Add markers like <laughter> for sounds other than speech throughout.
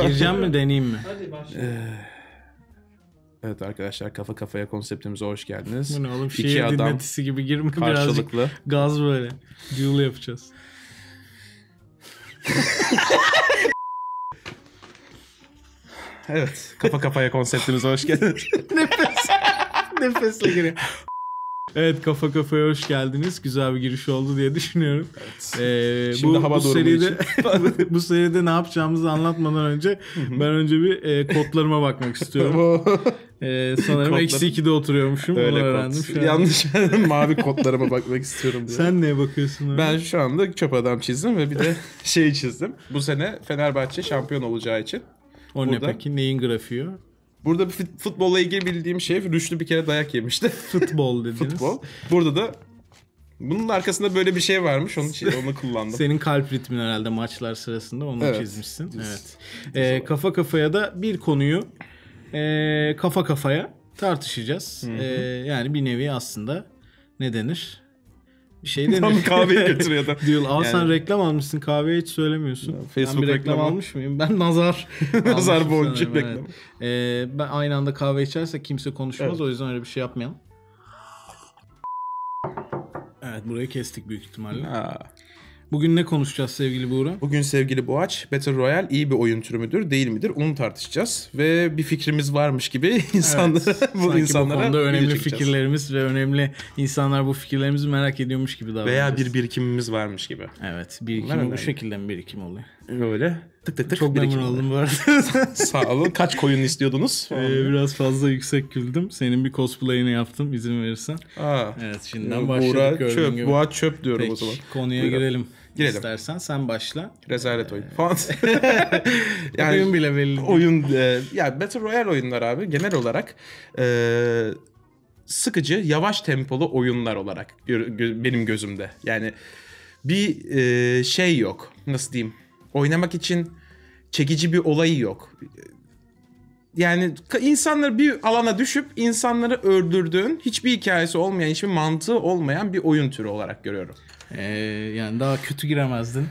Gireceğim mi deneyeyim mi? Hadi başlayalım. Ee, evet arkadaşlar kafa kafaya konseptimize hoş geldiniz. Bu ne oğlum şehir İki adam dinletisi gibi girme birazcık gaz böyle. Duel yapacağız. Evet kafa kafaya konseptimize hoş geldiniz. <laughs> Nefes. Nefesle giriyor. Evet kafa kafaya hoş geldiniz. Güzel bir giriş oldu diye düşünüyorum. Evet. Ee, Şimdi bu, hava bu seride <laughs> bu seride ne yapacağımızı anlatmadan önce ben önce bir e, kodlarıma bakmak istiyorum. <laughs> Ee, sanırım eksi 2'de oturuyormuşum. Öyle Onu öğrendim. Kod. Şu Yanlış mavi kodlarıma bakmak istiyorum diye. Sen neye bakıyorsun? Öyle? Ben şu anda çöp adam çizdim ve bir de <laughs> şey çizdim. Bu sene Fenerbahçe şampiyon olacağı için. O Burada... ne peki? Neyin grafiği? Burada futbolla ilgili bildiğim şey Rüştü bir kere dayak yemişti. <laughs> Futbol <laughs> dediniz. Futbol. Burada da bunun arkasında böyle bir şey varmış. Onun için <laughs> onu kullandım. Senin kalp ritmin herhalde maçlar sırasında onu evet. çizmişsin. Düz. Evet. Ee, kafa kafaya da bir konuyu e, kafa kafaya tartışacağız. Hı ee, yani bir nevi aslında ne denir? şey denir. Tam götürüyor da. <laughs> Diyor al yani... sen reklam almışsın kahveye hiç söylemiyorsun. Ya, Facebook ben bir reklam, reklam almış mıyım? Ben nazar. <laughs> nazar boncuk reklamı. Evet. Ee, ben aynı anda kahve içerse kimse konuşmaz evet. o yüzden öyle bir şey yapmayalım. <laughs> Evet burayı kestik büyük ihtimalle. Ha. Bugün ne konuşacağız sevgili Buğra? Bugün sevgili Boğaç, Battle Royale iyi bir oyun türü müdür, değil midir? Onu tartışacağız ve bir fikrimiz varmış gibi <laughs> insanlara evet, bu insanlara bu konuda önemli fikirlerimiz ve önemli insanlar bu fikirlerimizi merak ediyormuş gibi davranacağız. Veya bir birikimimiz varmış gibi. Evet, birikim bu şekilde mi birikim oluyor? Öyle. Tık tık tık. Çok memnun oldum bu arada. <laughs> Sağ olun. Kaç koyun istiyordunuz? Ee, biraz fazla yüksek güldüm. Senin bir cosplay'ini yaptım izin verirsen. Aa. Evet şimdiden başladık Buğra çöp, gibi. Boğa çöp diyorum Peki, o zaman. konuya Buyurun. girelim. Girelim. İstersen sen başla. Rezalet oyun ee, falan. <laughs> yani, oyun bile belli. Değil. Oyun e, ya Battle Royale oyunlar abi genel olarak e, sıkıcı, yavaş tempolu oyunlar olarak benim gözümde. Yani bir e, şey yok. Nasıl diyeyim? Oynamak için çekici bir olayı yok. Yani insanları bir alana düşüp insanları öldürdüğün, hiçbir hikayesi olmayan, hiçbir mantığı olmayan bir oyun türü olarak görüyorum. Ee, yani daha kötü giremezdin.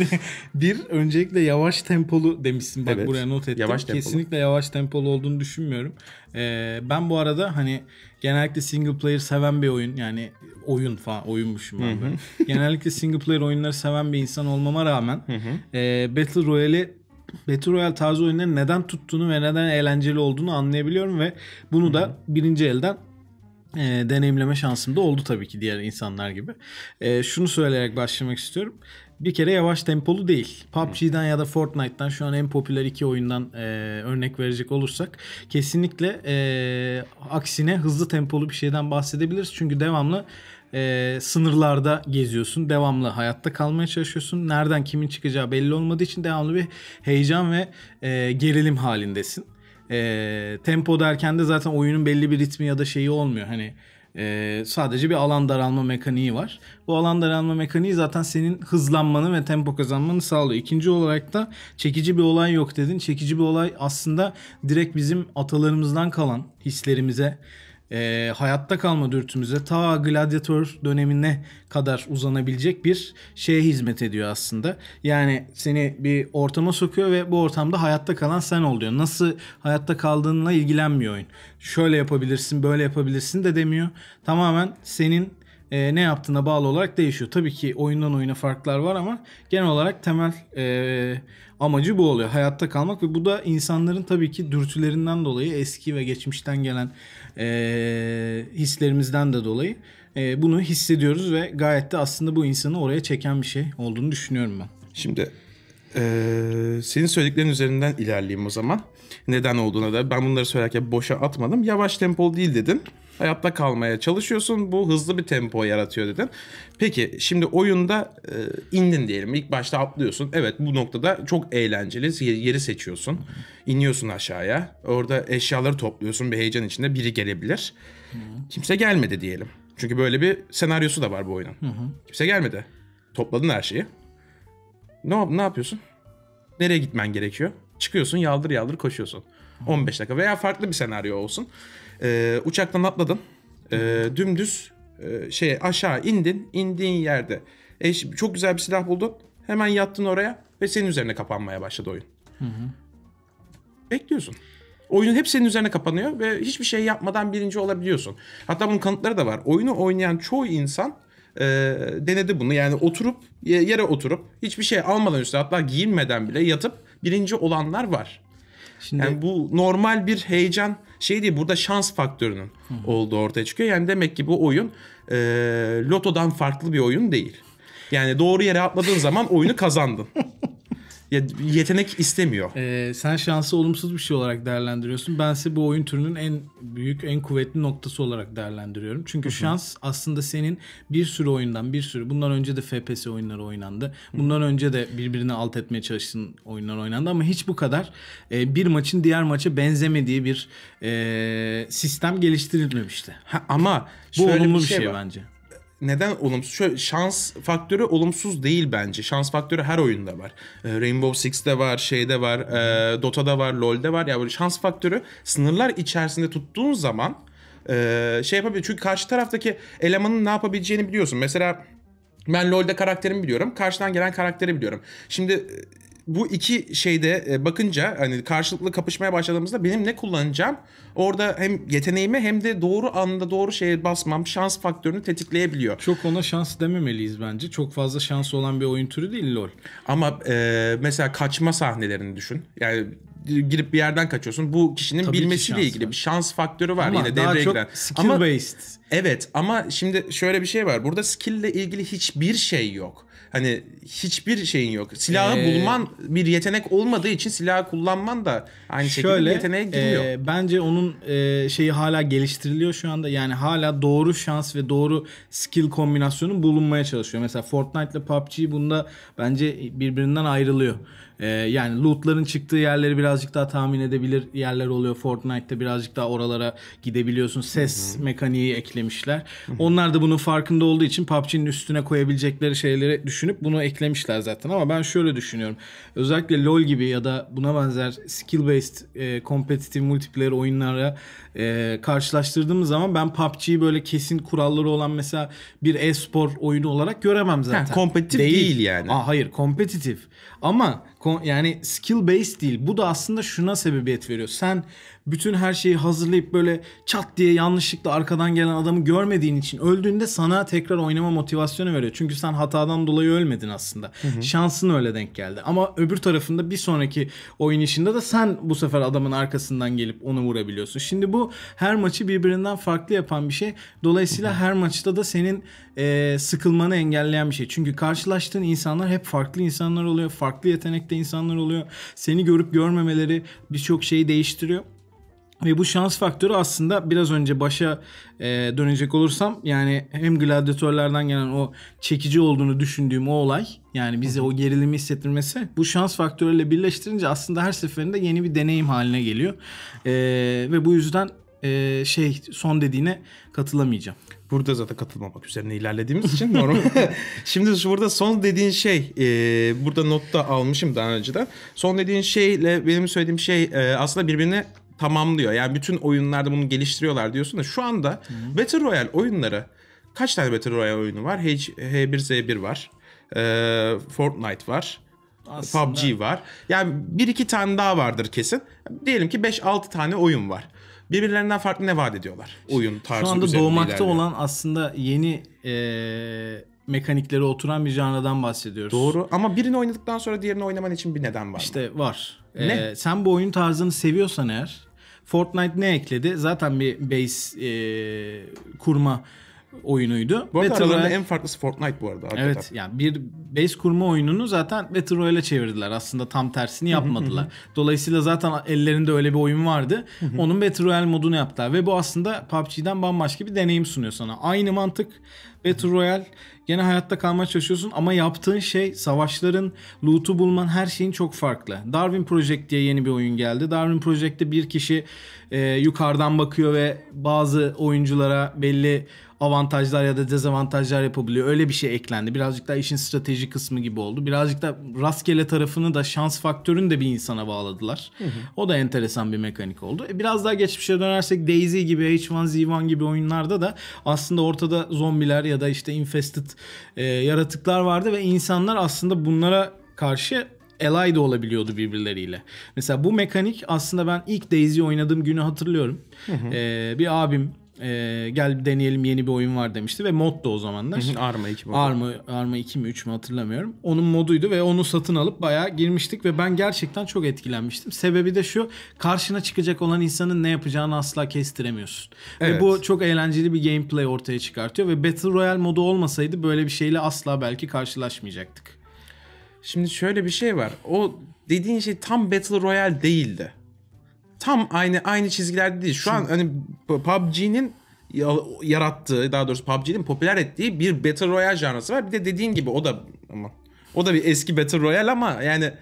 <laughs> bir, öncelikle yavaş tempolu demişsin. Bak evet, buraya not ettim. Yavaş tempolu. Kesinlikle yavaş tempolu olduğunu düşünmüyorum. Ee, ben bu arada hani genellikle single player seven bir oyun. Yani oyun falan oyunmuşum ben <laughs> genellikle single player oyunları seven bir insan olmama rağmen e, Battle Royale'i Battle Royale tarzı oyunların neden tuttuğunu ve neden eğlenceli olduğunu anlayabiliyorum ve bunu da birinci elden e, deneyimleme şansım da oldu tabii ki diğer insanlar gibi. E, şunu söyleyerek başlamak istiyorum. Bir kere yavaş tempolu değil. PUBG'den ya da Fortnite'dan şu an en popüler iki oyundan e, örnek verecek olursak kesinlikle e, aksine hızlı tempolu bir şeyden bahsedebiliriz. Çünkü devamlı e, sınırlarda geziyorsun. Devamlı hayatta kalmaya çalışıyorsun. Nereden kimin çıkacağı belli olmadığı için devamlı bir heyecan ve e, gerilim halindesin. E, tempo derken de zaten oyunun belli bir ritmi ya da şeyi olmuyor. Hani e, sadece bir alan daralma mekaniği var. Bu alan daralma mekaniği zaten senin hızlanmanı ve tempo kazanmanı sağlıyor. İkinci olarak da çekici bir olay yok dedin. Çekici bir olay aslında direkt bizim atalarımızdan kalan hislerimize e, hayatta kalma dürtümüze ta gladyatör dönemine kadar uzanabilecek bir şeye hizmet ediyor aslında. Yani seni bir ortama sokuyor ve bu ortamda hayatta kalan sen oluyor. Nasıl hayatta kaldığınla ilgilenmiyor oyun. Şöyle yapabilirsin, böyle yapabilirsin de demiyor. Tamamen senin e, ne yaptığına bağlı olarak değişiyor. Tabii ki oyundan oyuna farklar var ama genel olarak temel e, amacı bu oluyor. Hayatta kalmak ve bu da insanların tabii ki dürtülerinden dolayı eski ve geçmişten gelen e, hislerimizden de dolayı e, bunu hissediyoruz ve gayet de aslında bu insanı oraya çeken bir şey olduğunu düşünüyorum ben. Şimdi e, senin söylediklerin üzerinden ilerleyeyim o zaman. Neden olduğuna da ben bunları söylerken boşa atmadım. Yavaş tempolu değil dedin hayatta kalmaya çalışıyorsun. Bu hızlı bir tempo yaratıyor dedin. Peki şimdi oyunda e, indin diyelim. İlk başta atlıyorsun. Evet bu noktada çok eğlenceli. Yeri seçiyorsun. İniyorsun aşağıya. Orada eşyaları topluyorsun. Bir heyecan içinde biri gelebilir. Hı. Kimse gelmedi diyelim. Çünkü böyle bir senaryosu da var bu oyunun. Hı hı. Kimse gelmedi. Topladın her şeyi. Ne, ne yapıyorsun? Nereye gitmen gerekiyor? Çıkıyorsun yaldır yaldır koşuyorsun. 15 dakika veya farklı bir senaryo olsun. Ee, uçaktan atladın. Ee, dümdüz e, şey aşağı indin. indiğin yerde e, çok güzel bir silah buldun. Hemen yattın oraya ve senin üzerine kapanmaya başladı oyun. Hı hı. Bekliyorsun. Oyun hep senin üzerine kapanıyor ve hiçbir şey yapmadan birinci olabiliyorsun. Hatta bunun kanıtları da var. Oyunu oynayan çoğu insan e, denedi bunu. Yani oturup yere oturup hiçbir şey almadan üstüne hatta giyinmeden bile yatıp birinci olanlar var. Şimdi... Yani bu normal bir heyecan şey değil burada şans faktörünün Hı-hı. olduğu ortaya çıkıyor. Yani demek ki bu oyun e, lotodan farklı bir oyun değil. Yani doğru yere atladığın zaman oyunu kazandın. <laughs> ya yetenek istemiyor. Ee, sen şansı olumsuz bir şey olarak değerlendiriyorsun. Ben size bu oyun türünün en büyük, en kuvvetli noktası olarak değerlendiriyorum. Çünkü Hı-hı. şans aslında senin bir sürü oyundan, bir sürü bundan önce de FPS oyunları oynandı. Bundan Hı-hı. önce de birbirini alt etmeye çalıştığın oyunlar oynandı ama hiç bu kadar e, bir maçın diğer maça benzemediği bir e, sistem geliştirilmemişti. Ha, ama bu Şöyle olumlu bir şey, bir şey, şey bence neden olumsuz? Şöyle şans faktörü olumsuz değil bence. Şans faktörü her oyunda var. Ee, Rainbow Six'te var, şeyde var, e, Dota'da var, LoL'de var. Ya yani böyle şans faktörü sınırlar içerisinde tuttuğun zaman e, şey yapabilir. Çünkü karşı taraftaki elemanın ne yapabileceğini biliyorsun. Mesela ben LoL'de karakterimi biliyorum. Karşıdan gelen karakteri biliyorum. Şimdi bu iki şeyde e, bakınca hani karşılıklı kapışmaya başladığımızda benim ne kullanacağım orada hem yeteneğimi hem de doğru anda doğru şeye basmam şans faktörünü tetikleyebiliyor. Çok ona şans dememeliyiz bence. Çok fazla şansı olan bir oyun türü değil LoL. Ama e, mesela kaçma sahnelerini düşün. Yani girip bir yerden kaçıyorsun. Bu kişinin Tabii bilmesiyle ki ilgili bir şans faktörü var ama yine devreye çok giren. Skill ama based. Evet ama şimdi şöyle bir şey var. Burada skill ile ilgili hiçbir şey yok. Hani hiçbir şeyin yok. Silahı ee, bulman bir yetenek olmadığı için silahı kullanman da aynı şekilde şöyle, yeteneğe giriyor. E, bence onun e, şeyi hala geliştiriliyor şu anda. Yani hala doğru şans ve doğru skill kombinasyonu bulunmaya çalışıyor. Mesela Fortnite ile PUBG bunda bence birbirinden ayrılıyor. Ee, yani lootların çıktığı yerleri birazcık daha tahmin edebilir yerler oluyor. Fortnite'te birazcık daha oralara gidebiliyorsun. Ses Hı-hı. mekaniği eklemişler. Hı-hı. Onlar da bunun farkında olduğu için PUBG'nin üstüne koyabilecekleri şeyleri düşünüp bunu eklemişler zaten. Ama ben şöyle düşünüyorum. Özellikle LoL gibi ya da buna benzer skill based e, competitive multiplayer oyunlara e, karşılaştırdığımız zaman ben PUBG'yi böyle kesin kuralları olan mesela bir e-spor oyunu olarak göremem zaten. kompetitif değil. değil yani. Aa, hayır kompetitif. Ama yani skill based değil. Bu da aslında şuna sebebiyet veriyor. Sen bütün her şeyi hazırlayıp böyle çat diye yanlışlıkla arkadan gelen adamı görmediğin için öldüğünde sana tekrar oynama motivasyonu veriyor. Çünkü sen hatadan dolayı ölmedin aslında. Hı hı. Şansın öyle denk geldi. Ama öbür tarafında bir sonraki oyun işinde de sen bu sefer adamın arkasından gelip onu vurabiliyorsun. Şimdi bu her maçı birbirinden farklı yapan bir şey. Dolayısıyla her maçta da senin e, sıkılmanı engelleyen bir şey. Çünkü karşılaştığın insanlar hep farklı insanlar oluyor. Farklı yetenekte insanlar oluyor. Seni görüp görmemeleri birçok şeyi değiştiriyor. Ve bu şans faktörü aslında biraz önce başa e, dönecek olursam yani hem gladyatörlerden gelen o çekici olduğunu düşündüğüm o olay yani bize o gerilimi hissettirmesi bu şans faktörüyle birleştirince aslında her seferinde yeni bir deneyim haline geliyor. E, ve bu yüzden e, şey son dediğine katılamayacağım. Burada zaten katılmamak üzerine ilerlediğimiz için normal. <laughs> Şimdi şu burada son dediğin şey, e, burada notta almışım daha önceden. Son dediğin şeyle benim söylediğim şey e, aslında birbirine tamamlıyor. Yani bütün oyunlarda bunu geliştiriyorlar diyorsun da şu anda hı Battle Royale oyunları kaç tane Battle Royale oyunu var? H, 1 z 1 var. E, Fortnite var. Aslında. PUBG var. Yani bir iki tane daha vardır kesin. Diyelim ki 5-6 tane oyun var. Birbirlerinden farklı ne vaat ediyorlar oyun tarzı Şu anda doğmakta ilerliyor. olan aslında yeni ee, mekanikleri oturan bir janradan bahsediyoruz. Doğru ama birini oynadıktan sonra diğerini oynaman için bir neden var. İşte var. Ne? Ee, sen bu oyun tarzını seviyorsan eğer Fortnite ne ekledi? Zaten bir base e, kurma oyunuydu. Bu arada Battle Royale... en farklısı Fortnite bu arada. Hakikaten. Evet yani bir base kurma oyununu zaten Battle Royale'e çevirdiler. Aslında tam tersini yapmadılar. Dolayısıyla zaten ellerinde öyle bir oyun vardı. Onun Battle Royale modunu yaptılar ve bu aslında PUBG'den bambaşka bir deneyim sunuyor sana. Aynı mantık Battle Royale gene hayatta kalmaya çalışıyorsun ama yaptığın şey savaşların, loot'u bulman her şeyin çok farklı. Darwin Project diye yeni bir oyun geldi. Darwin Project'te bir kişi e, yukarıdan bakıyor ve bazı oyunculara belli avantajlar ya da dezavantajlar yapabiliyor. Öyle bir şey eklendi. Birazcık daha işin strateji kısmı gibi oldu. Birazcık da rastgele tarafını da şans faktörünü de bir insana bağladılar. Hı hı. O da enteresan bir mekanik oldu. E, biraz daha geçmişe dönersek Daisy gibi, H1Z1 gibi oyunlarda da aslında ortada zombiler ya da işte infested e, yaratıklar vardı ve insanlar aslında bunlara karşı ally de olabiliyordu birbirleriyle. Mesela bu mekanik aslında ben ilk Daisy oynadığım günü hatırlıyorum. Hı hı. Ee, bir abim e, gel deneyelim yeni bir oyun var demişti ve mod da o zamanlar. Hı hı, Arma 2 mod. Arma, Arma 2 mi 3 mü hatırlamıyorum. Onun moduydu ve onu satın alıp bayağı girmiştik ve ben gerçekten çok etkilenmiştim. Sebebi de şu karşına çıkacak olan insanın ne yapacağını asla kestiremiyorsun. Evet. Ve bu çok eğlenceli bir gameplay ortaya çıkartıyor ve Battle Royale modu olmasaydı böyle bir şeyle asla belki karşılaşmayacaktık. Şimdi şöyle bir şey var. O dediğin şey tam Battle Royale değildi tam aynı aynı çizgilerde değil. Şu an hani PUBG'nin yarattığı daha doğrusu PUBG'nin popüler ettiği bir Battle Royale janrası var. Bir de dediğin gibi o da ama o da bir eski Battle Royale ama yani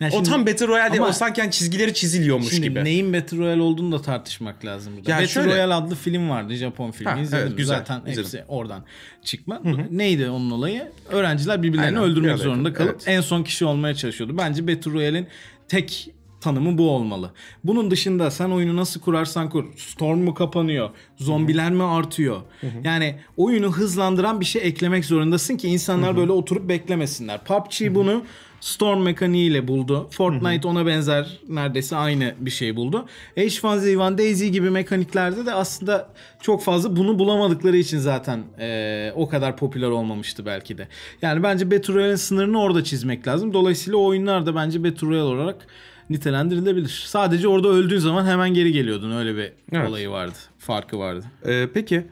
yani şimdi, o tam Battle Royale değil. O sanki yani çizgileri çiziliyormuş şimdi gibi. neyin Battle Royale olduğunu da tartışmak lazım burada. Yani Battle şöyle, Royale adlı film vardı. Japon filmi. Ha, izledim. Evet, güzel, Zaten izledim. hepsi oradan çıkma. Hı-hı. Neydi onun olayı? Öğrenciler birbirlerini Aynen, öldürmek zorunda kalıp evet. en son kişi olmaya çalışıyordu. Bence Battle Royale'in tek tanımı bu olmalı. Bunun dışında sen oyunu nasıl kurarsan kur. Storm mu kapanıyor? Zombiler mi artıyor? Yani oyunu hızlandıran bir şey eklemek zorundasın ki insanlar böyle oturup beklemesinler. PUBG bunu Storm mekaniğiyle buldu. Fortnite ona benzer neredeyse aynı bir şey buldu. H1Z1, Daisy gibi mekaniklerde de aslında çok fazla bunu bulamadıkları için zaten e, o kadar popüler olmamıştı belki de. Yani bence Battle Royale'in sınırını orada çizmek lazım. Dolayısıyla oyunlar da bence Battle Royale olarak nitelendirilebilir. Sadece orada öldüğün zaman hemen geri geliyordun. Öyle bir evet. olayı vardı. Farkı vardı. Ee, peki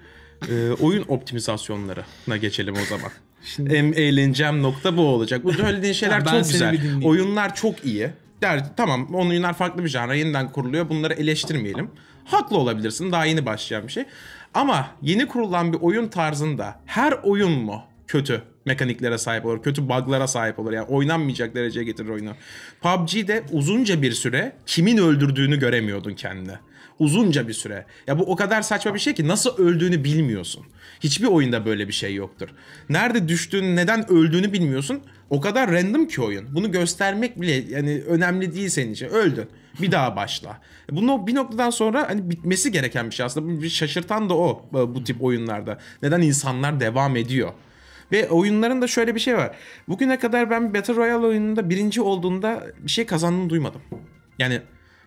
e, oyun optimizasyonlarına geçelim o zaman. <laughs> Şimdi... En eğleneceğim nokta bu olacak. Bu söylediğin <laughs> şeyler çok güzel. Oyunlar çok iyi. Der, tamam oyunlar farklı bir janra yeniden kuruluyor. Bunları eleştirmeyelim. Haklı olabilirsin. Daha yeni başlayan bir şey. Ama yeni kurulan bir oyun tarzında her oyun mu kötü? mekaniklere sahip olur. Kötü bug'lara sahip olur. Yani oynanmayacak dereceye getirir oyunu. PUBG'de uzunca bir süre kimin öldürdüğünü göremiyordun kendine. Uzunca bir süre. Ya bu o kadar saçma bir şey ki nasıl öldüğünü bilmiyorsun. Hiçbir oyunda böyle bir şey yoktur. Nerede düştüğünü, neden öldüğünü bilmiyorsun. O kadar random ki oyun. Bunu göstermek bile yani önemli değil senin için. Öldün. Bir daha başla. Bunu bir noktadan sonra hani bitmesi gereken bir şey aslında. Bir şaşırtan da o bu tip oyunlarda. Neden insanlar devam ediyor? Ve oyunların da şöyle bir şey var. Bugüne kadar ben Battle Royale oyununda birinci olduğunda bir şey kazandığını duymadım. Yani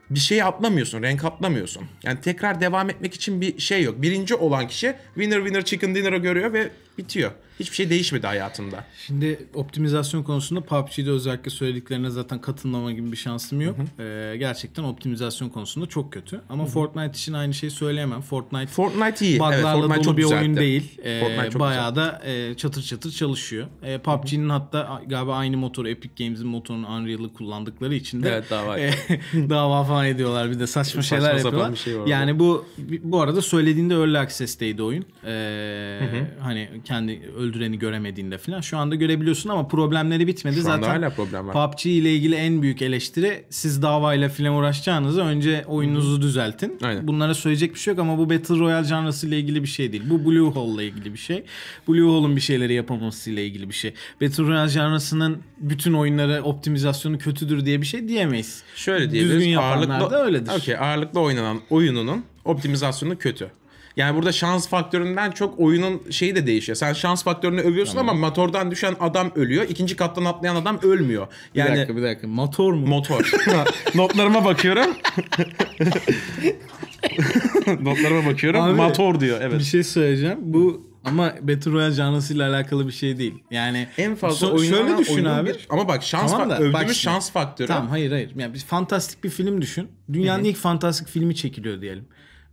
bir şeyi atlamıyorsun, renk atlamıyorsun. Yani tekrar devam etmek için bir şey yok. Birinci olan kişi winner winner chicken dinner'ı görüyor ve bitiyor. Hiçbir şey değişmedi hayatında. Şimdi optimizasyon konusunda PUBG'de özellikle söylediklerine zaten katılmama gibi bir şansım yok. Hı hı. Ee, gerçekten optimizasyon konusunda çok kötü. Ama hı hı. Fortnite için aynı şeyi söyleyemem. Fortnite Fortnite iyi. Buglarla evet, Fortnite dolu çok bir güzeldi. oyun değil. Ee, çok bayağı güzeldi. da e, çatır çatır çalışıyor. E, PUBG'nin hatta galiba aynı motoru Epic Games'in motorunun Unreal'ı kullandıkları için de evet, dava. E, <laughs> dava falan ediyorlar bir de saçma, saçma şeyler yapıyorlar. Şey var yani bu bu arada söylediğinde Early Access'teydi oyun. Ee, hı hı. Hani kendi öl öldüreni göremediğinde falan şu anda görebiliyorsun ama problemleri bitmedi. Şu Zaten hala problem var. PUBG ile ilgili en büyük eleştiri siz davayla falan uğraşacağınızı önce oyununuzu düzeltin. Aynen. Bunlara söyleyecek bir şey yok ama bu Battle Royale janrısı ile ilgili bir şey değil. Bu Blue Hole ile ilgili bir şey. Blue Hole'un bir şeyleri yapamaması ile ilgili bir şey. Battle Royale janrısının bütün oyunları optimizasyonu kötüdür diye bir şey diyemeyiz. Şöyle diyebiliriz. Düzgün yapanlar ağırlıklı, da öyledir. Okay, ağırlıklı oynanan oyununun optimizasyonu kötü. Yani burada şans faktöründen çok oyunun şeyi de değişiyor. Sen şans faktörünü övüyorsun tamam. ama motordan düşen adam ölüyor. İkinci kattan atlayan adam ölmüyor. Yani bir dakika bir dakika. Motor mu? Motor. <laughs> Notlarıma bakıyorum. <laughs> Notlarıma bakıyorum. Abi, motor diyor. Evet. Bir şey söyleyeceğim. Bu ama Battle Royale canlısıyla alakalı bir şey değil. Yani en fazla so- şöyle düşün abi. Bir, ama bak şans tamam da, bak şimdi, şans faktörü. Tamam hayır hayır. Yani bir fantastik bir film düşün. Dünyanın Hı-hı. ilk fantastik filmi çekiliyor diyelim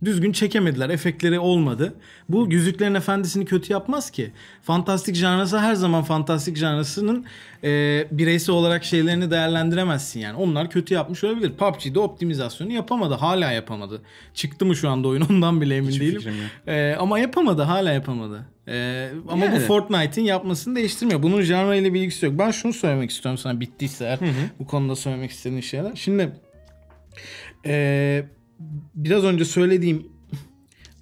düzgün çekemediler. Efektleri olmadı. Bu Yüzüklerin Efendisi'ni kötü yapmaz ki. Fantastik janrası her zaman fantastik janrasının e, bireysel olarak şeylerini değerlendiremezsin yani. Onlar kötü yapmış olabilir. PUBG'de optimizasyonu yapamadı. Hala yapamadı. Çıktı mı şu anda oyun ondan bile emin Hiç değilim. E, ama yapamadı. Hala yapamadı. Ee, ama yani. bu Fortnite'in yapmasını değiştirmiyor. Bunun janra ile bir ilgisi yok. Ben şunu söylemek istiyorum sana bittiyse eğer hı hı. bu konuda söylemek istediğin şeyler. Şimdi e, biraz önce söylediğim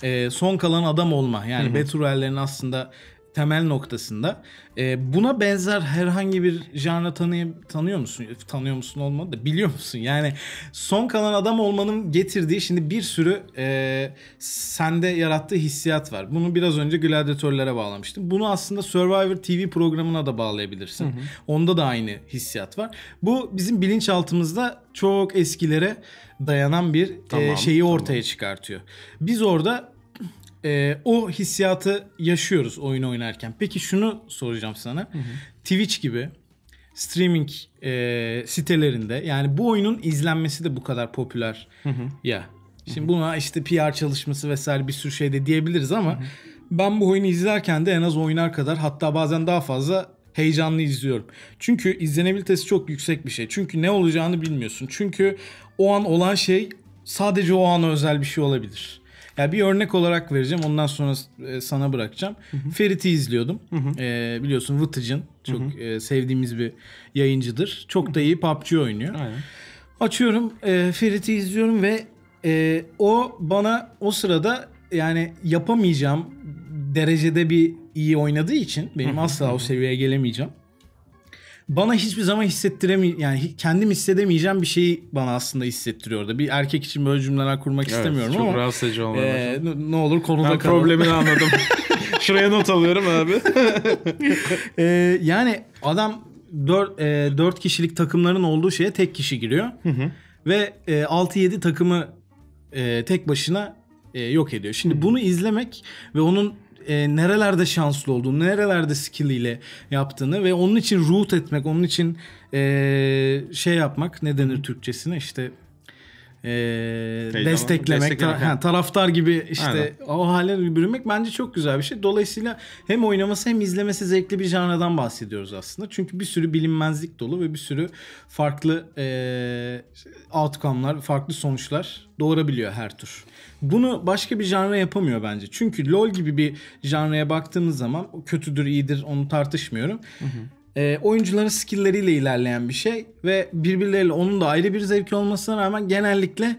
e, son kalan adam olma yani Battle Royale'lerin aslında temel noktasında. E, buna benzer herhangi bir janra tanı, tanıyor musun? Tanıyor musun olmadı da biliyor musun? Yani son kalan adam olmanın getirdiği şimdi bir sürü e, sende yarattığı hissiyat var. Bunu biraz önce gladyatörlere bağlamıştım. Bunu aslında Survivor TV programına da bağlayabilirsin. Hı hı. Onda da aynı hissiyat var. Bu bizim bilinçaltımızda çok eskilere dayanan bir e, tamam, e, şeyi tamam. ortaya çıkartıyor. Biz orada e, o hissiyatı yaşıyoruz oyun oynarken. Peki şunu soracağım sana. Hı hı. Twitch gibi streaming e, sitelerinde yani bu oyunun izlenmesi de bu kadar popüler hı hı. ya. Şimdi buna işte PR çalışması vesaire bir sürü şey de diyebiliriz ama hı hı. ben bu oyunu izlerken de en az oynar kadar hatta bazen daha fazla heyecanlı izliyorum. Çünkü izlenebilitesi çok yüksek bir şey. Çünkü ne olacağını bilmiyorsun. Çünkü o an olan şey sadece o an özel bir şey olabilir. Ya bir örnek olarak vereceğim. Ondan sonra e, sana bırakacağım. Hı-hı. Ferit'i izliyordum. Hı-hı. E, biliyorsun Vıtıcın çok Hı-hı. e, sevdiğimiz bir yayıncıdır. Çok da iyi PUBG oynuyor. Aynen. Açıyorum e, Ferit'i izliyorum ve e, o bana o sırada yani yapamayacağım derecede bir iyi oynadığı için benim asla o seviyeye gelemeyeceğim bana hiçbir zaman hissettiremi yani kendim hissedemeyeceğim bir şeyi bana aslında hissettiriyor da. Bir erkek için böyle cümleler kurmak evet, istemiyorum çok ama. Çok rahatsız edici olmalı. E, ne olur konuda ben kalalım. problemini <laughs> anladım. Şuraya not alıyorum abi. <laughs> e, yani adam 4 e, 4 kişilik takımların olduğu şeye tek kişi giriyor. Hı hı. Ve e, 6-7 takımı e, tek başına e, yok ediyor. Şimdi bunu izlemek ve onun e, nerelerde şanslı olduğunu, nerelerde skill ile yaptığını ve onun için root etmek, onun için e, şey yapmak ne denir Türkçesine işte e, desteklemek, desteklemek ta, ha, taraftar gibi işte Aynen. o hale bürünmek bence çok güzel bir şey. Dolayısıyla hem oynaması hem izlemesi zevkli bir janradan bahsediyoruz aslında. Çünkü bir sürü bilinmezlik dolu ve bir sürü farklı e, outcome'lar, farklı sonuçlar doğurabiliyor her tur. Bunu başka bir janra yapamıyor bence. Çünkü LoL gibi bir janraya baktığımız zaman kötüdür, iyidir onu tartışmıyorum. Hı hı e, oyuncuların skill'leriyle ilerleyen bir şey ve birbirleriyle onun da ayrı bir zevki olmasına rağmen genellikle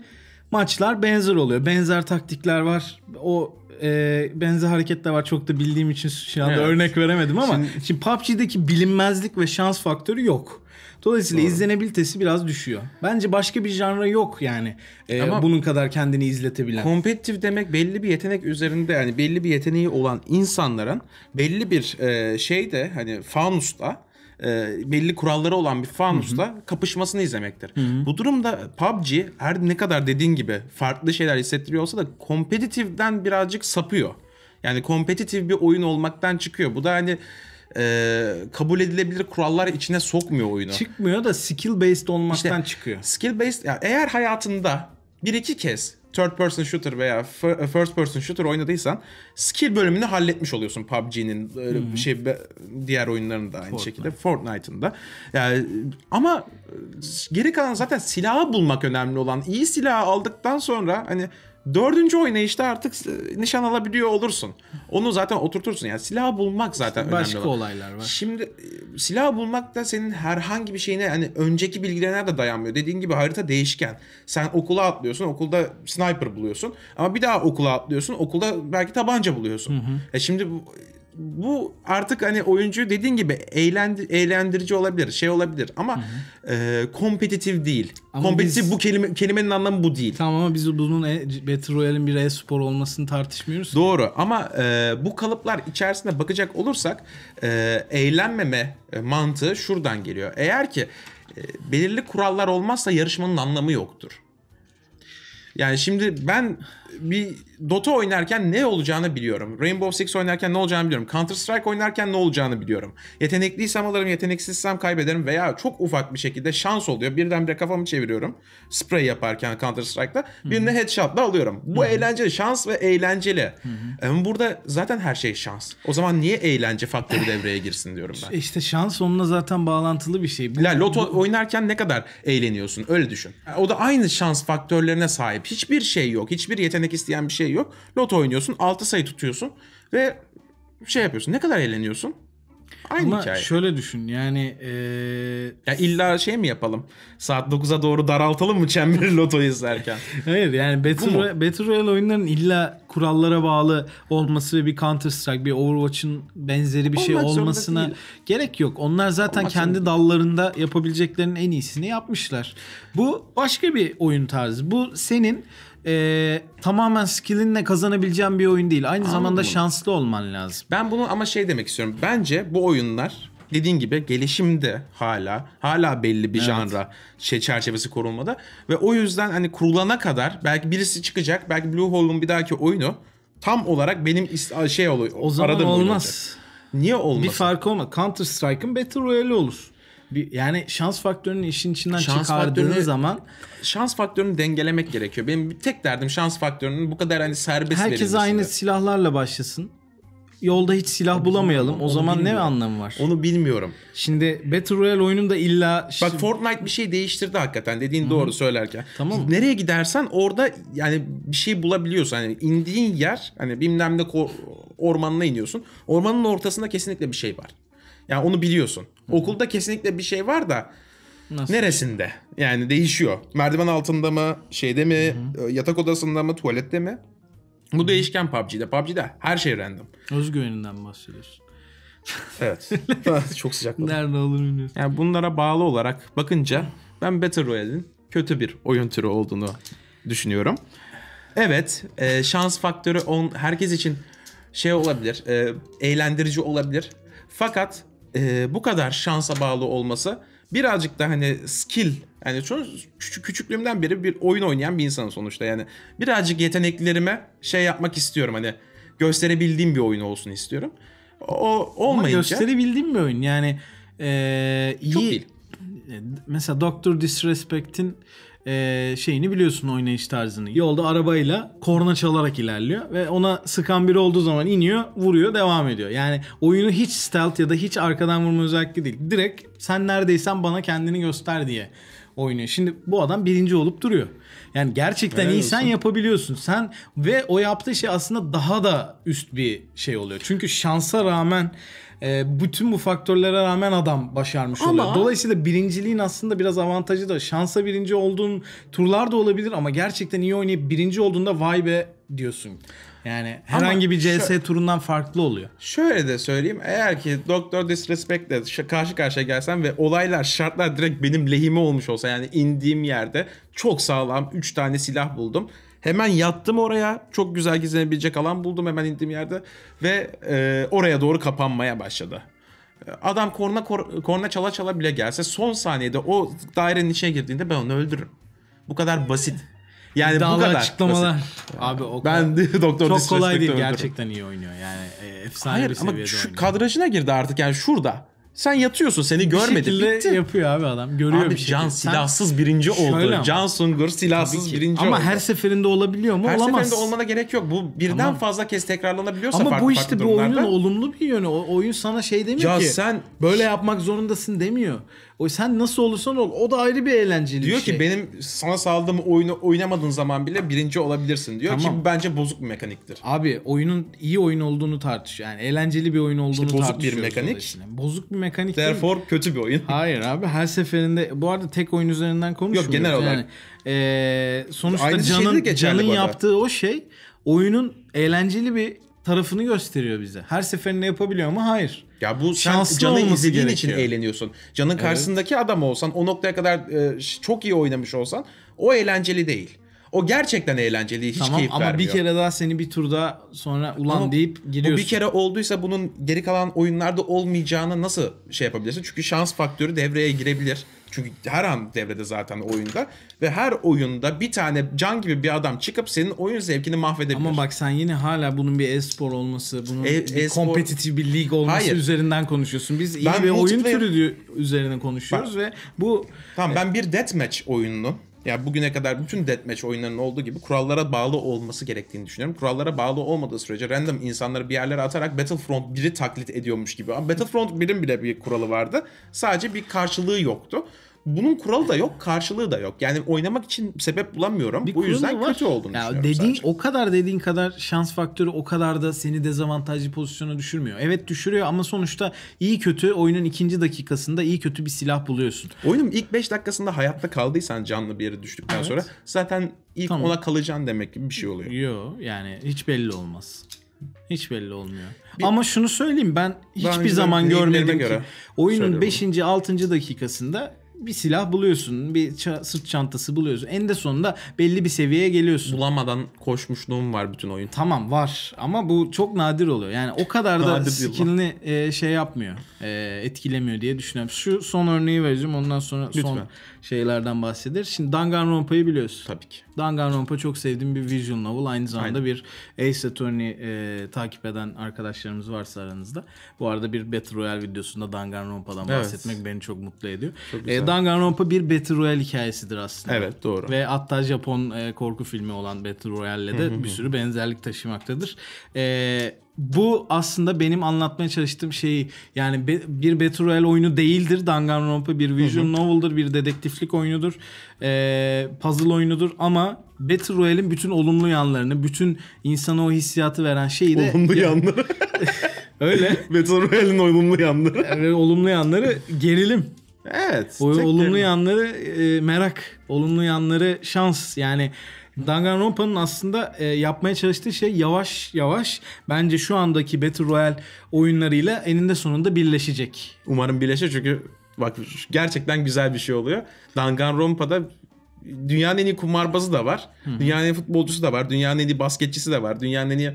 maçlar benzer oluyor. Benzer taktikler var. O e, benzer hareketler var. Çok da bildiğim için şu anda evet. örnek veremedim ama şimdi, şimdi PUBG'deki bilinmezlik ve şans faktörü yok. Dolayısıyla Doğru. izlenebilitesi biraz düşüyor. Bence başka bir janra yok yani e, Ama bunun kadar kendini izletebilen. Kompetitif demek belli bir yetenek üzerinde yani belli bir yeteneği olan insanların belli bir e, şeyde hani fanusta e, belli kuralları olan bir fanusla kapışmasını izlemektir. Hı-hı. Bu durumda PUBG her ne kadar dediğin gibi farklı şeyler hissettiriyor olsa da kompetitiften birazcık sapıyor. Yani kompetitif bir oyun olmaktan çıkıyor. Bu da hani e, kabul edilebilir kurallar içine sokmuyor oyunu. Çıkmıyor da skill based olmaktan işte, çıkıyor. Skill based ya eğer hayatında bir iki kez third person shooter veya e, first person shooter oynadıysan skill bölümünü halletmiş oluyorsun PUBG'nin hmm. şey diğer oyunlarının da aynı Fortnite. şekilde Fortnite'ın da. Yani ama e, geri kalan zaten silahı bulmak önemli olan. İyi silahı aldıktan sonra hani Dördüncü oynayışta artık nişan alabiliyor olursun. Onu zaten oturtursun. Yani silah bulmak zaten başka önemli. Başka olaylar var. Şimdi e, silah bulmak da senin herhangi bir şeyine hani önceki bilgilerine de dayanmıyor. Dediğin gibi harita değişken. Sen okula atlıyorsun. Okulda sniper buluyorsun. Ama bir daha okula atlıyorsun. Okulda belki tabanca buluyorsun. Hı hı. E şimdi bu bu artık hani oyuncu dediğin gibi eğlendir, eğlendirici olabilir, şey olabilir ama Hı e, kompetitif değil. kompetitif bu kelime kelimenin anlamı bu değil. Tamam ama biz bunun e, Battle Royale'in bir e-spor olmasını tartışmıyoruz. Doğru ki. ama e, bu kalıplar içerisine bakacak olursak e, eğlenmeme mantığı şuradan geliyor. Eğer ki e, belirli kurallar olmazsa yarışmanın anlamı yoktur. Yani şimdi ben bir Dota oynarken ne olacağını biliyorum. Rainbow Six oynarken ne olacağını biliyorum. Counter Strike oynarken ne olacağını biliyorum. Yetenekliysem alırım, yeteneksizsem kaybederim veya çok ufak bir şekilde şans oluyor. Birdenbire kafamı çeviriyorum. Spray yaparken Counter Strike'da birini headshot'la alıyorum. Bu Hı-hı. eğlenceli, şans ve eğlenceli. Ama burada zaten her şey şans. O zaman niye eğlence faktörü devreye girsin diyorum ben. <laughs> İşte şans onunla zaten bağlantılı bir şey. Bu, La, loto bu... oynarken ne kadar eğleniyorsun öyle düşün. O da aynı şans faktörlerine sahip. Hiçbir şey yok. Hiçbir yetenek yetenek isteyen bir şey yok. Loto oynuyorsun, 6 sayı tutuyorsun ve şey yapıyorsun. Ne kadar eğleniyorsun? Aynı Ama hikaye. şöyle düşün yani ee... ya illa şey mi yapalım? Saat 9'a doğru daraltalım mı çemberi <laughs> loto izlerken? Hayır yani Battle, Roy- Battle Royale oyunların illa kurallara bağlı olması ve bir Counter Strike bir Overwatch'ın benzeri bir şey Olmak şey olmasına gerek yok. Onlar zaten Olmak kendi zorunda. dallarında yapabileceklerinin en iyisini yapmışlar. Bu başka bir oyun tarzı. Bu senin e, tamamen skillinle kazanabileceğin bir oyun değil. Aynı Anladım zamanda şanslı olman lazım. Ben bunu ama şey demek istiyorum. Bence bu oyunlar dediğin gibi gelişimde hala hala belli bir evet. janra şey çerçevesi korunmada ve o yüzden hani kurulana kadar belki birisi çıkacak belki Blue Hole'un bir dahaki oyunu tam olarak benim şey oluyor. O zaman olmaz. Niye olmaz? Bir fark olma. Counter Strike'ın Battle Royale olur bir, yani şans faktörünü işin içinden şans çıkardığınız zaman şans faktörünü dengelemek gerekiyor. Benim bir tek derdim şans faktörünün bu kadar hani serbest Herkes verilmesi. aynı silahlarla başlasın. Yolda hiç silah bulamayalım. o zaman ne anlamı var? Onu bilmiyorum. Şimdi Battle Royale oyununda illa... Bak Fortnite bir şey değiştirdi hakikaten dediğin Hı-hı. doğru söylerken. Tamam. Nereye gidersen orada yani bir şey bulabiliyorsun. Hani indiğin yer hani bilmem ne ormanına iniyorsun. Ormanın ortasında kesinlikle bir şey var. Yani onu biliyorsun. Okulda kesinlikle bir şey var da Nasıl? neresinde? Yani değişiyor. Merdiven altında mı, şeyde mi, Hı-hı. E, yatak odasında mı, tuvalette mi? Bu Hı-hı. değişken PUBG'de. PUBG'de her şey random. Özgüveninden bahsediyorsun. evet. <laughs> <laughs> Çok sıcak. Nerede olur bilmiyorum. Yani bunlara bağlı olarak bakınca ben Battle Royale'in kötü bir oyun türü olduğunu düşünüyorum. Evet, e, şans faktörü on herkes için şey olabilir, e, eğlendirici olabilir. Fakat e, bu kadar şansa bağlı olması birazcık da hani skill yani çok küçük küçüklüğümden beri bir oyun oynayan bir insanım sonuçta yani birazcık yeteneklerime şey yapmak istiyorum hani gösterebildiğim bir oyun olsun istiyorum. O olmayınca. Ama gösterebildiğim bir oyun yani e, iyi. Çok değil. Mesela Doctor Disrespect'in e, şeyini biliyorsun oynayış tarzını. Yolda arabayla korna çalarak ilerliyor ve ona sıkan biri olduğu zaman iniyor, vuruyor, devam ediyor. Yani oyunu hiç stealth ya da hiç arkadan vurma özellikle değil. Direkt sen neredeysen bana kendini göster diye oynuyor. Şimdi bu adam birinci olup duruyor. Yani gerçekten iyi sen yapabiliyorsun. Sen ve o yaptığı şey aslında daha da üst bir şey oluyor. Çünkü şansa rağmen e, ee, bütün bu faktörlere rağmen adam başarmış ama... oluyor. Dolayısıyla birinciliğin aslında biraz avantajı da şansa birinci olduğun turlar da olabilir ama gerçekten iyi oynayıp birinci olduğunda vay be diyorsun. Yani herhangi Ama bir CS şöyle, turundan farklı oluyor. Şöyle de söyleyeyim. Eğer ki Doktor Disrespect'le karşı karşıya gelsem ve olaylar, şartlar direkt benim lehime olmuş olsa yani indiğim yerde çok sağlam 3 tane silah buldum Hemen yattım oraya. Çok güzel gizlenebilecek alan buldum hemen indiğim yerde. Ve e, oraya doğru kapanmaya başladı. Adam korna, kor, korna çala çala bile gelse son saniyede o dairenin içine girdiğinde ben onu öldürürüm. Bu kadar basit. Yani İddialı bu kadar açıklamalar. Basit. Abi o kadar. ben <laughs> doktor çok kolay değil öldürürüm. gerçekten iyi oynuyor yani e, efsane Hayır, bir seviyede ama şu oynuyor. kadrajına girdi artık yani şurada. Sen yatıyorsun seni görmedi. Bir bitti. yapıyor abi adam. Görüyor abi, bir şekilde. Can silahsız Sen... birinci oldu. Can Sungur silahsız birinci ama oldu. Ama her seferinde olabiliyor mu? Her Olamaz. seferinde olmana gerek yok. Bu birden tamam. fazla kez tekrarlanabiliyorsa Ama farklı, bu işte bu oyunun olumlu bir yönü. O oyun sana şey demiyor ya ki sen böyle yapmak zorundasın demiyor. O sen nasıl olursan ol. O da ayrı bir eğlenceli diyor bir şey. Diyor ki benim sana sağladığım oyunu oynamadığın zaman bile birinci olabilirsin diyor tamam. ki bence bozuk bir mekaniktir. Abi oyunun iyi oyun olduğunu tartış. Yani eğlenceli bir oyun olduğunu tartışıyoruz. bozuk bir mekanik. Bozuk bir mekanik mekanik Therefore değil. kötü bir oyun. Hayır abi her seferinde bu arada tek oyun üzerinden konuşmuyoruz. Yok genel olarak. Yani, e, sonuçta Aynı şey Can'ın, Can'ın yaptığı o şey oyunun eğlenceli bir tarafını gösteriyor bize. Her seferinde yapabiliyor mu? hayır. Ya bu Şanslı sen Can'ı izlediğin için eğleniyorsun. Can'ın evet. karşısındaki adam olsan o noktaya kadar e, çok iyi oynamış olsan o eğlenceli değil. O gerçekten eğlenceli. Hiç tamam, keyif ama bir kere daha seni bir turda sonra ulan ama deyip giriyorsun. Bu bir kere olduysa bunun geri kalan oyunlarda olmayacağını nasıl şey yapabilirsin? Çünkü şans faktörü devreye girebilir. Çünkü her an devrede zaten oyunda. Ve her oyunda bir tane can gibi bir adam çıkıp senin oyun zevkini mahvedebilir. Ama bak sen yine hala bunun bir e-spor olması, bunun e- bir kompetitif bir lig olması Hayır. üzerinden konuşuyorsun. Biz iyi ben bir multiplayer... oyun türü üzerine konuşuyoruz ben... ve bu... Tamam e- ben bir deathmatch oyununu yani bugüne kadar bütün deathmatch oyunlarının olduğu gibi kurallara bağlı olması gerektiğini düşünüyorum. Kurallara bağlı olmadığı sürece random insanları bir yerlere atarak Battlefront 1'i taklit ediyormuş gibi. Ama Battlefront 1'in bile bir kuralı vardı. Sadece bir karşılığı yoktu bunun kuralı da yok, karşılığı da yok. Yani oynamak için sebep bulamıyorum. Bir Bu yüzden var. kötü olduğunu ya düşünüyorum dediğin, sadece. O kadar dediğin kadar şans faktörü o kadar da seni dezavantajlı pozisyona düşürmüyor. Evet düşürüyor ama sonuçta iyi kötü oyunun ikinci dakikasında iyi kötü bir silah buluyorsun. Oyunun ilk 5 dakikasında hayatta kaldıysan canlı bir yere düştükten evet. sonra zaten ilk tamam. ona kalacaksın demek gibi bir şey oluyor. Yok yani hiç belli olmaz. Hiç belli olmuyor. Bir, Ama şunu söyleyeyim ben hiçbir ben zaman görmedim ki oyunun 5. 6. dakikasında bir silah buluyorsun, bir sırt çantası buluyorsun. En de sonunda belli bir seviyeye geliyorsun. Bulamadan koşmuşluğum var bütün oyun. Tamam var ama bu çok nadir oluyor. Yani o kadar da Nadir skillini e, şey yapmıyor, e, etkilemiyor diye düşünüyorum. Şu son örneği vereceğim ondan sonra son şeylerden bahseder. Şimdi Danganronpa'yı biliyorsun. Tabii ki. Danganronpa çok sevdiğim bir visual novel. Aynı zamanda Aynen. bir Ace Attorney e, takip eden arkadaşlarımız varsa aranızda. Bu arada bir Battle Royale videosunda Danganronpa'dan Evet. bahsetmek beni çok mutlu ediyor. Çok güzel. E, Danganronpa bir Battle Royale hikayesidir aslında. Evet doğru. Ve hatta Japon e, korku filmi olan Battle Royale'le de bir sürü benzerlik taşımaktadır. Eee bu aslında benim anlatmaya çalıştığım şey yani be, bir Battle Royale oyunu değildir. Danganronpa bir visual novel'dır, bir dedektiflik oyunudur, e, puzzle oyunudur ama Battle Royale'in bütün olumlu yanlarını, bütün insana o hissiyatı veren şeyi de... Olumlu ya, yanları. <laughs> öyle. Battle Royale'in olumlu yanları. Yani olumlu yanları gerilim. Evet. O, olumlu yanları e, merak, olumlu yanları şans. Yani Danganronpa'nın aslında e, yapmaya çalıştığı şey yavaş yavaş bence şu andaki Battle Royale oyunlarıyla eninde sonunda birleşecek. Umarım birleşir çünkü bak gerçekten güzel bir şey oluyor. Danganronpa'da dünyanın en iyi kumarbazı da var. Hı-hı. Dünyanın en iyi futbolcusu da var. Dünyanın en iyi basketçisi de var. Dünyanın en iyi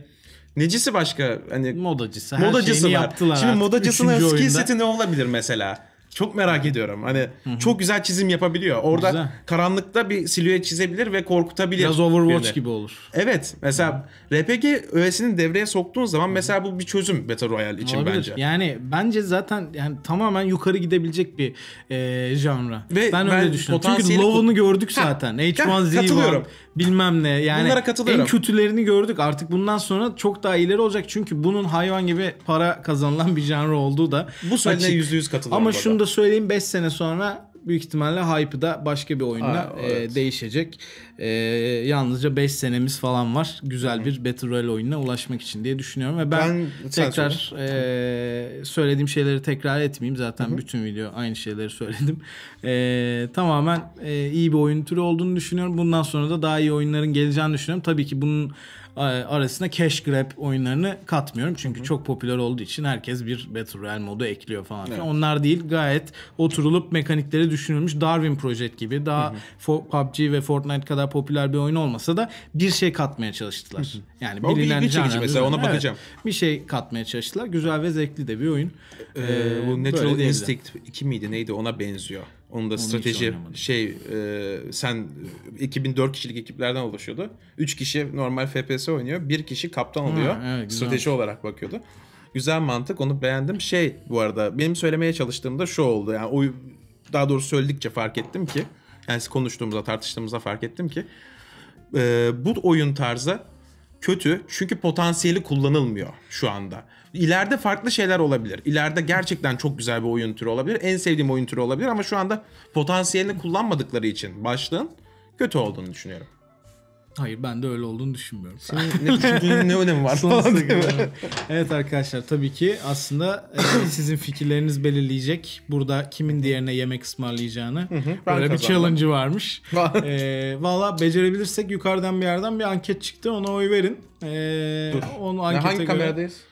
Necisi başka hani modacısı. Her modacısı var. Yaptılar Şimdi artık. modacısının skill seti ne olabilir mesela? Çok merak ediyorum. Hani Hı-hı. çok güzel çizim yapabiliyor. Orada güzel. karanlıkta bir silüet çizebilir ve korkutabilir. Biraz Overwatch birini. gibi olur. Evet. Mesela Hı-hı. RPG öğesini devreye soktuğun zaman hı mesela bu bir çözüm Battle Royale için Olabilir. bence. Yani bence zaten yani tamamen yukarı gidebilecek bir e, janra. Ve ben, ben öyle düşünüyorum. Çünkü Love'unu gördük zaten. H1Z1 bilmem ne. Yani Bunlara katılıyorum. en kötülerini gördük. Artık bundan sonra çok daha ileri olacak. Çünkü bunun hayvan gibi para kazanılan bir genre olduğu da. Bu söylediğine %100 katılıyorum. Ama şunu da söyleyeyim 5 sene sonra büyük ihtimalle hype'ı da başka bir oyunla e, evet. e, değişecek. E, yalnızca 5 senemiz falan var. Güzel Hı-hı. bir Battle Royale oyununa ulaşmak için diye düşünüyorum. Ve ben, ben tekrar e, söylediğim şeyleri tekrar etmeyeyim. Zaten Hı-hı. bütün video aynı şeyleri söyledim. E, tamamen e, iyi bir oyun türü olduğunu düşünüyorum. Bundan sonra da daha iyi oyunların geleceğini düşünüyorum. Tabii ki bunun arasına cash grab oyunlarını katmıyorum. Çünkü Hı-hı. çok popüler olduğu için herkes bir Battle Royale modu ekliyor falan. Evet. Onlar değil gayet oturulup mekanikleri düşünülmüş Darwin Project gibi daha For, PUBG ve Fortnite kadar popüler bir oyun olmasa da bir şey katmaya çalıştılar. Hı-hı. Yani o bilinen çekici mesela ona bakacağım. Evet, bir şey katmaya çalıştılar. Güzel ve zevkli de bir oyun. Ee, ee, bu Natural Instinct 2 miydi neydi ona benziyor. Onun da Onu strateji şey e, sen 2004 e, kişilik ekiplerden oluşuyordu. 3 kişi normal FPS oynuyor. 1 kişi kaptan oluyor. Ha, evet, strateji olarak bakıyordu. Güzel mantık. Onu beğendim. Şey bu arada benim söylemeye çalıştığımda şu oldu. Yani o daha doğrusu söyledikçe fark ettim ki yani konuştuğumuzda tartıştığımızda fark ettim ki e, bu oyun tarzı kötü çünkü potansiyeli kullanılmıyor şu anda. İleride farklı şeyler olabilir. İleride gerçekten çok güzel bir oyun türü olabilir. En sevdiğim oyun türü olabilir ama şu anda potansiyelini kullanmadıkları için başlığın kötü olduğunu düşünüyorum. Hayır ben de öyle olduğunu düşünmüyorum. Senin ne düşündüğünün ne önemi var <laughs> falan Evet arkadaşlar tabii ki aslında e, sizin fikirleriniz belirleyecek. Burada kimin diğerine yemek ısmarlayacağını. Hı hı, böyle bir challenge'ı varmış. ee, <laughs> Valla becerebilirsek yukarıdan bir yerden bir anket çıktı ona oy verin. Ee, Dur. Onu ankete hangi göre... kameradayız?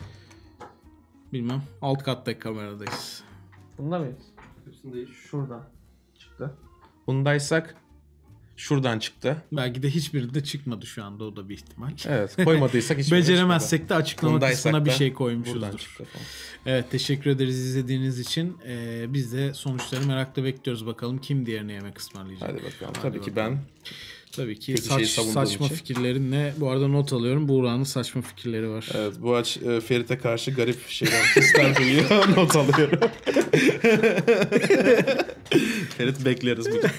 Bilmem. Alt kattaki kameradayız. Bunda mıyız? Hepsindeyiz. Şurada çıktı. Bundaysak şuradan çıktı. Belki de hiçbiri de çıkmadı şu anda o da bir ihtimal. Evet koymadıysak <laughs> hiçbiri Beceremezsek de açıklama Bundaysak kısmına bir şey koymuşuzdur. Evet teşekkür ederiz izlediğiniz için. Ee, biz de sonuçları merakla bekliyoruz bakalım kim diğerine yemek ısmarlayacak. Hadi bakalım Hadi tabii bakalım. ki ben. Tabii ki saç, saçma için. fikirlerinle bu arada not alıyorum Buğra'nın saçma fikirleri var. Evet bu aç e, Ferit'e karşı garip şeyler ister <laughs> not alıyorum. <laughs> Ferit bekleriz bugün.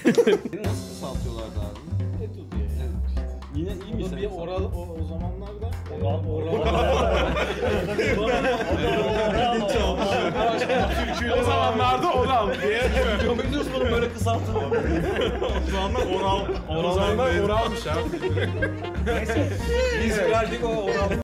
o zamanlarda Oral diye. Comenius bunu böyle kısaltın. o zamanlar Oral. O zamanlar Oral'mış abi. Neyse. Biz verdik o Oral.